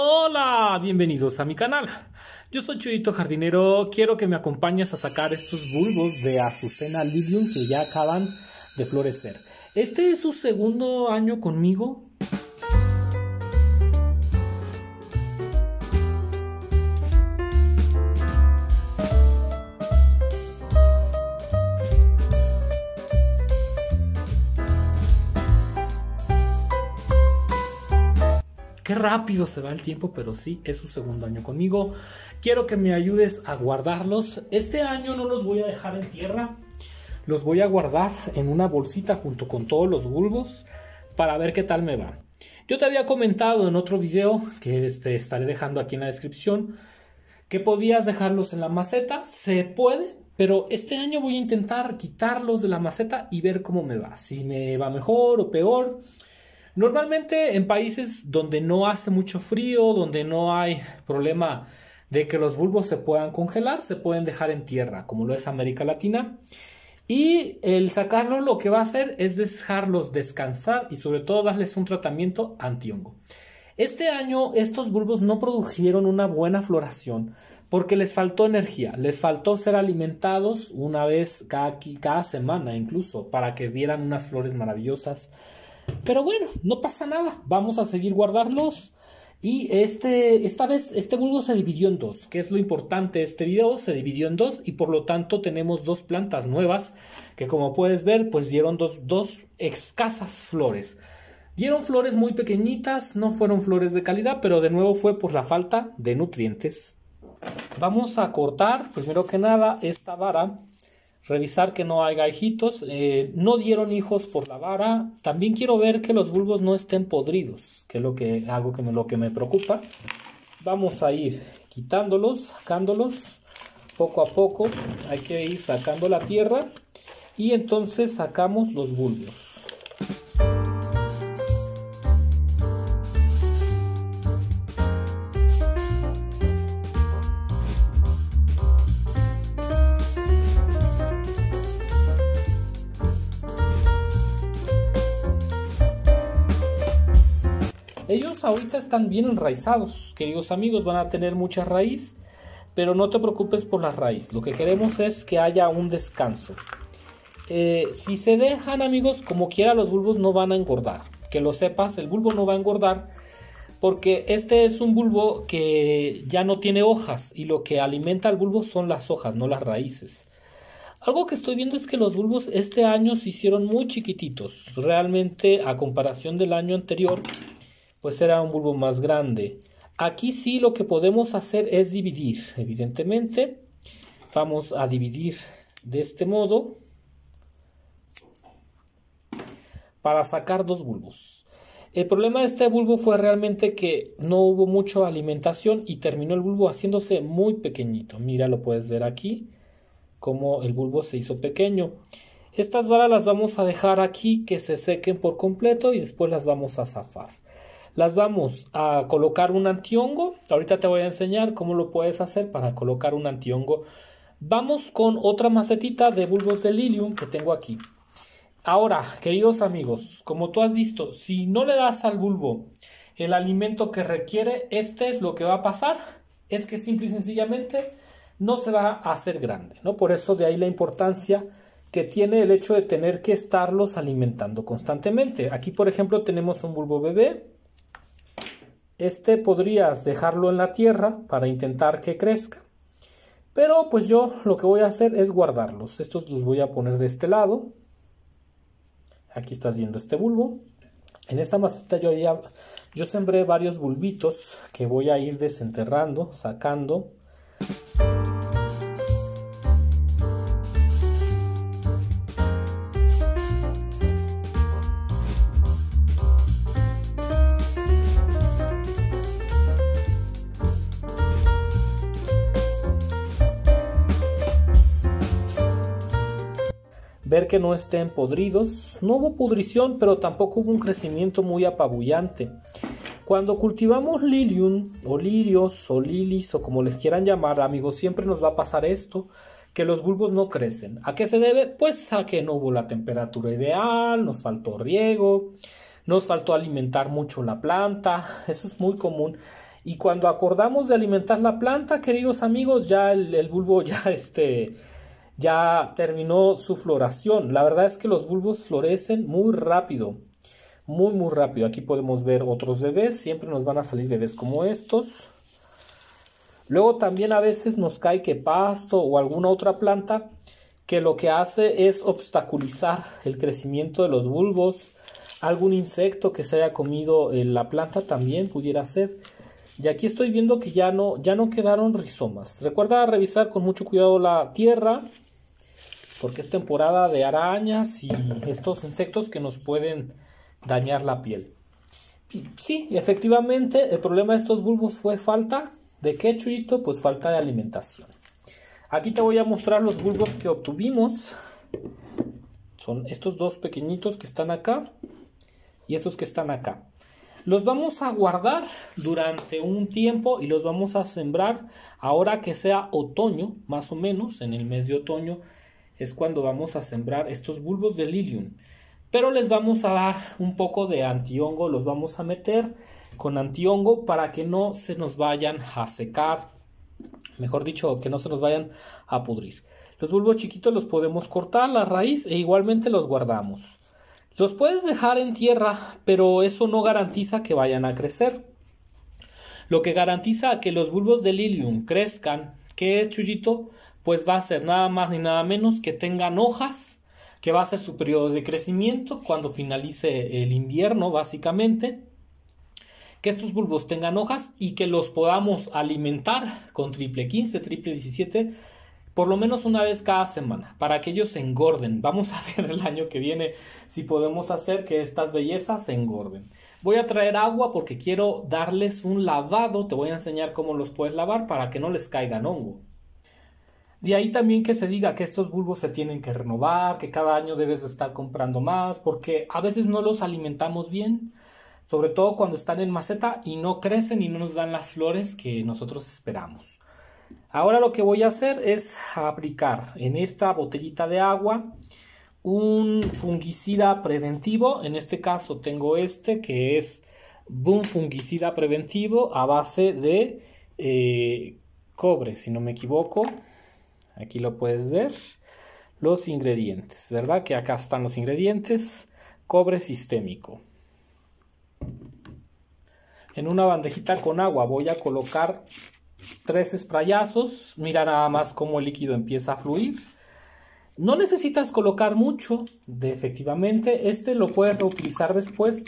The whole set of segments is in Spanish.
Hola, bienvenidos a mi canal. Yo soy Chuyito Jardinero, quiero que me acompañes a sacar estos bulbos de Azucena Lilium que ya acaban de florecer. Este es su segundo año conmigo, Qué rápido se va el tiempo, pero sí, es su segundo año conmigo. Quiero que me ayudes a guardarlos. Este año no los voy a dejar en tierra. Los voy a guardar en una bolsita junto con todos los bulbos para ver qué tal me va. Yo te había comentado en otro video que te este, estaré dejando aquí en la descripción que podías dejarlos en la maceta. Se puede, pero este año voy a intentar quitarlos de la maceta y ver cómo me va. Si me va mejor o peor. Normalmente en países donde no hace mucho frío, donde no hay problema de que los bulbos se puedan congelar, se pueden dejar en tierra, como lo es América Latina. Y el sacarlo lo que va a hacer es dejarlos descansar y sobre todo darles un tratamiento antihongo. Este año estos bulbos no produjeron una buena floración porque les faltó energía, les faltó ser alimentados una vez cada, cada semana incluso para que dieran unas flores maravillosas pero bueno, no pasa nada, vamos a seguir guardarlos. Y este, esta vez este bulbo se dividió en dos, que es lo importante de este video, se dividió en dos y por lo tanto tenemos dos plantas nuevas que como puedes ver pues dieron dos, dos escasas flores. Dieron flores muy pequeñitas, no fueron flores de calidad, pero de nuevo fue por la falta de nutrientes. Vamos a cortar primero que nada esta vara revisar que no haya hijitos. Eh, no dieron hijos por la vara. También quiero ver que los bulbos no estén podridos, que es lo que, algo que lo que me preocupa. Vamos a ir quitándolos, sacándolos poco a poco. Hay que ir sacando la tierra y entonces sacamos los bulbos. Ellos ahorita están bien enraizados, queridos amigos, van a tener mucha raíz, pero no te preocupes por la raíz. Lo que queremos es que haya un descanso. Eh, si se dejan, amigos, como quiera, los bulbos no van a engordar. Que lo sepas, el bulbo no va a engordar porque este es un bulbo que ya no tiene hojas y lo que alimenta al bulbo son las hojas, no las raíces. Algo que estoy viendo es que los bulbos este año se hicieron muy chiquititos. Realmente, a comparación del año anterior, pues será un bulbo más grande. Aquí sí lo que podemos hacer es dividir, evidentemente. Vamos a dividir de este modo para sacar dos bulbos. El problema de este bulbo fue realmente que no hubo mucha alimentación y terminó el bulbo haciéndose muy pequeñito. Mira, lo puedes ver aquí, cómo el bulbo se hizo pequeño. Estas varas las vamos a dejar aquí que se sequen por completo y después las vamos a zafar las vamos a colocar un antihongo. Ahorita te voy a enseñar cómo lo puedes hacer para colocar un antihongo. Vamos con otra macetita de bulbos de lilium que tengo aquí. Ahora, queridos amigos, como tú has visto, si no le das al bulbo el alimento que requiere, este es lo que va a pasar es que simple y sencillamente no se va a hacer grande, ¿no? Por eso de ahí la importancia que tiene el hecho de tener que estarlos alimentando constantemente. Aquí, por ejemplo, tenemos un bulbo bebé, este podrías dejarlo en la tierra para intentar que crezca. Pero pues yo lo que voy a hacer es guardarlos. Estos los voy a poner de este lado. Aquí estás viendo este bulbo. En esta maceta yo ya yo sembré varios bulbitos que voy a ir desenterrando, sacando. ver que no estén podridos. No hubo pudrición, pero tampoco hubo un crecimiento muy apabullante. Cuando cultivamos lilium, o lirios, o lilis, o como les quieran llamar, amigos, siempre nos va a pasar esto, que los bulbos no crecen. ¿A qué se debe? Pues a que no hubo la temperatura ideal, nos faltó riego, nos faltó alimentar mucho la planta, eso es muy común. Y cuando acordamos de alimentar la planta, queridos amigos, ya el, bulbo ya este ya terminó su floración. La verdad es que los bulbos florecen muy rápido. Muy, muy rápido. Aquí podemos ver otros bebés. Siempre nos van a salir bebés como estos. Luego también a veces nos cae que pasto o alguna otra planta que lo que hace es obstaculizar el crecimiento de los bulbos. Algún insecto que se haya comido en eh, la planta también pudiera ser. Y aquí estoy viendo que ya no, ya no quedaron rizomas. Recuerda revisar con mucho cuidado la tierra porque es temporada de arañas y estos insectos que nos pueden dañar la piel. sí, efectivamente, el problema de estos bulbos fue falta de qué, Pues falta de alimentación. Aquí te voy a mostrar los bulbos que obtuvimos. Son estos dos pequeñitos que están acá y estos que están acá. Los vamos a guardar durante un tiempo y los vamos a sembrar ahora que sea otoño, más o menos, en el mes de otoño es cuando vamos a sembrar estos bulbos de Lilium. Pero les vamos a dar un poco de antihongo, los vamos a meter con antihongo para que no se nos vayan a secar, mejor dicho, que no se nos vayan a pudrir. Los bulbos chiquitos los podemos cortar la raíz e igualmente los guardamos. Los puedes dejar en tierra, pero eso no garantiza que vayan a crecer. Lo que garantiza que los bulbos de Lilium crezcan, que es chullito, pues va a ser nada más ni nada menos que tengan hojas, que va a ser su periodo de crecimiento cuando finalice el invierno, básicamente. Que estos bulbos tengan hojas y que los podamos alimentar con triple 15, triple 17, por lo menos una vez cada semana, para que ellos se engorden. Vamos a ver el año que viene si podemos hacer que estas bellezas se engorden. Voy a traer agua porque quiero darles un lavado. Te voy a enseñar cómo los puedes lavar para que no les caigan hongo. De ahí también que se diga que estos bulbos se tienen que renovar, que cada año debes estar comprando más, porque a veces no los alimentamos bien, sobre todo cuando están en maceta y no crecen y no nos dan las flores que nosotros esperamos. Ahora lo que voy a hacer es aplicar en esta botellita de agua un fungicida preventivo, en este caso tengo este que es un fungicida preventivo a base de eh, cobre, si no me equivoco, Aquí lo puedes ver. Los ingredientes, ¿verdad? Que acá están los ingredientes. Cobre sistémico. En una bandejita con agua voy a colocar tres sprayazos. Mira nada más cómo el líquido empieza a fluir. No necesitas colocar mucho, de, efectivamente. Este lo puedes reutilizar después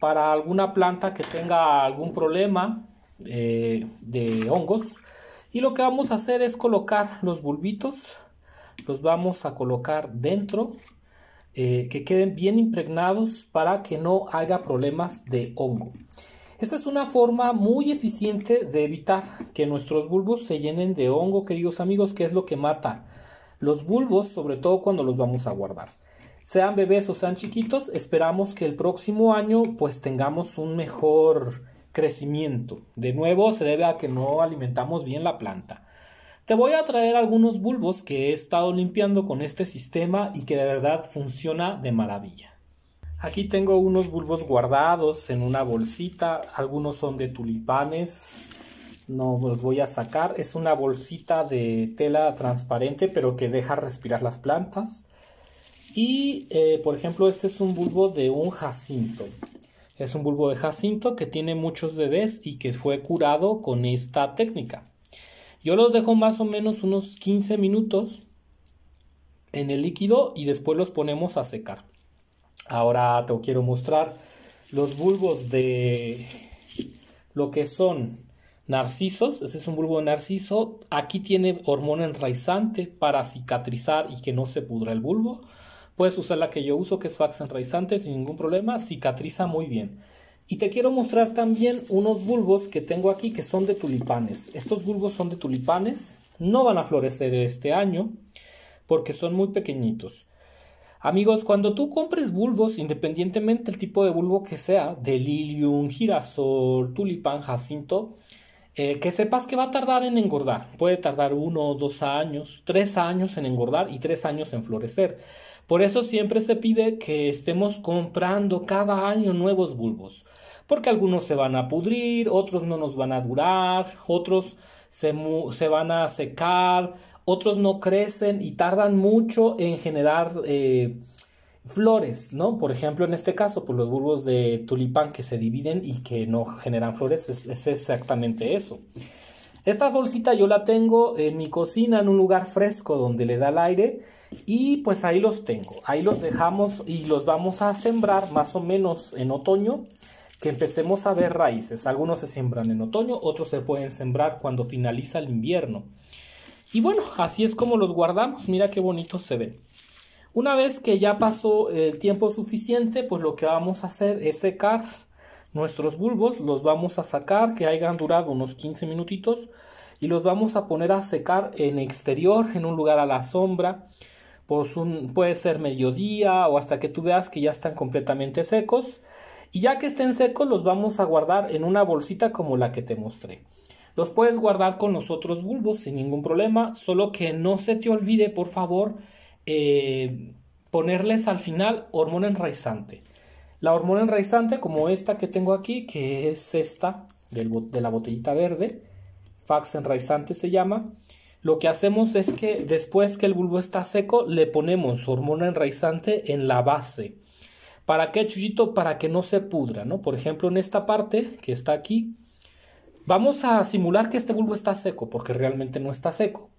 para alguna planta que tenga algún problema eh, de hongos y lo que vamos a hacer es colocar los bulbitos, los vamos a colocar dentro, eh, que queden bien impregnados para que no haya problemas de hongo. Esta es una forma muy eficiente de evitar que nuestros bulbos se llenen de hongo, queridos amigos, que es lo que mata los bulbos, sobre todo cuando los vamos a guardar. Sean bebés o sean chiquitos, esperamos que el próximo año pues tengamos un mejor crecimiento. De nuevo, se debe a que no alimentamos bien la planta. Te voy a traer algunos bulbos que he estado limpiando con este sistema y que de verdad funciona de maravilla. Aquí tengo unos bulbos guardados en una bolsita, algunos son de tulipanes, no los voy a sacar, es una bolsita de tela transparente pero que deja respirar las plantas. Y eh, por ejemplo este es un bulbo de un jacinto, es un bulbo de jacinto que tiene muchos bebés y que fue curado con esta técnica. Yo los dejo más o menos unos 15 minutos en el líquido y después los ponemos a secar. Ahora te quiero mostrar los bulbos de lo que son narcisos. Este es un bulbo de narciso. Aquí tiene hormona enraizante para cicatrizar y que no se pudra el bulbo. Puedes usar la que yo uso, que es fax enraizante, sin ningún problema, cicatriza muy bien. Y te quiero mostrar también unos bulbos que tengo aquí que son de tulipanes. Estos bulbos son de tulipanes, no van a florecer este año porque son muy pequeñitos. Amigos, cuando tú compres bulbos, independientemente del tipo de bulbo que sea, de lilium, girasol, tulipán, jacinto, eh, que sepas que va a tardar en engordar. Puede tardar uno, dos años, tres años en engordar y tres años en florecer. Por eso siempre se pide que estemos comprando cada año nuevos bulbos, porque algunos se van a pudrir, otros no nos van a durar, otros se, van a secar, otros no crecen y tardan mucho en generar eh, flores, ¿no? Por ejemplo, en este caso, por pues, los bulbos de tulipán que se dividen y que no generan flores, es, es exactamente eso. Esta bolsita yo la tengo en mi cocina, en un lugar fresco donde le da el aire. Y pues ahí los tengo. Ahí los dejamos y los vamos a sembrar más o menos en otoño. Que empecemos a ver raíces. Algunos se siembran en otoño, otros se pueden sembrar cuando finaliza el invierno. Y bueno, así es como los guardamos. Mira qué bonitos se ven. Una vez que ya pasó el tiempo suficiente, pues lo que vamos a hacer es secar nuestros bulbos, los vamos a sacar que hayan durado unos 15 minutitos y los vamos a poner a secar en exterior, en un lugar a la sombra. Pues puede ser mediodía o hasta que tú veas que ya están completamente secos. Y ya que estén secos, los vamos a guardar en una bolsita como la que te mostré. Los puedes guardar con los otros bulbos sin ningún problema, solo que no se te olvide, por favor, eh, ponerles al final hormona enraizante. La hormona enraizante, como esta que tengo aquí, que es esta de la botellita verde, fax enraizante se llama, lo que hacemos es que después que el bulbo está seco, le ponemos hormona enraizante en la base. ¿Para qué, Chuyito? Para que no se pudra, ¿no? Por ejemplo, en esta parte que está aquí, vamos a simular que este bulbo está seco, porque realmente no está seco.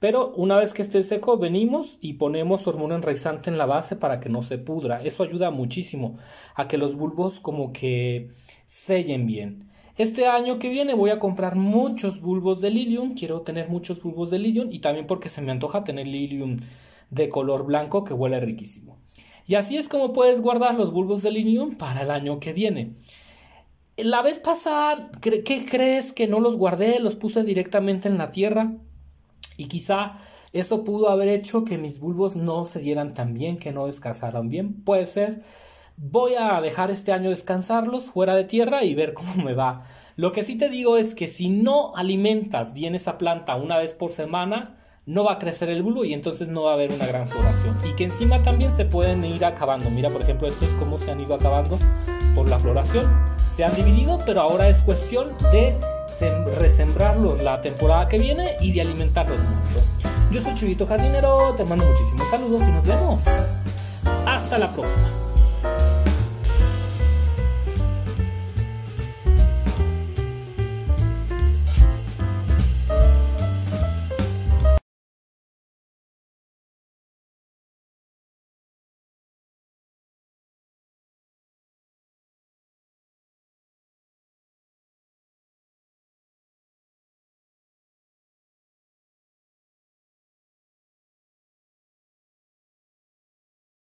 Pero una vez que esté seco, venimos y ponemos hormona enraizante en la base para que no se pudra. Eso ayuda muchísimo a que los bulbos como que sellen bien. Este año que viene voy a comprar muchos bulbos de Lilium. Quiero tener muchos bulbos de Lilium y también porque se me antoja tener Lilium de color blanco que huele riquísimo. Y así es como puedes guardar los bulbos de Lilium para el año que viene. La vez pasada, ¿qué crees que no los guardé? Los puse directamente en la tierra. Y quizá eso pudo haber hecho que mis bulbos no se dieran tan bien, que no descansaran bien. Puede ser. Voy a dejar este año descansarlos fuera de tierra y ver cómo me va. Lo que sí te digo es que si no alimentas bien esa planta una vez por semana, no va a crecer el bulbo y entonces no va a haber una gran floración. Y que encima también se pueden ir acabando. Mira, por ejemplo, esto es cómo se han ido acabando por la floración. Se han dividido, pero ahora es cuestión de resembrarlos la temporada que viene y de alimentarlos mucho. Yo soy Chuyito Jardinero, te mando muchísimos saludos y nos vemos. Hasta la próxima.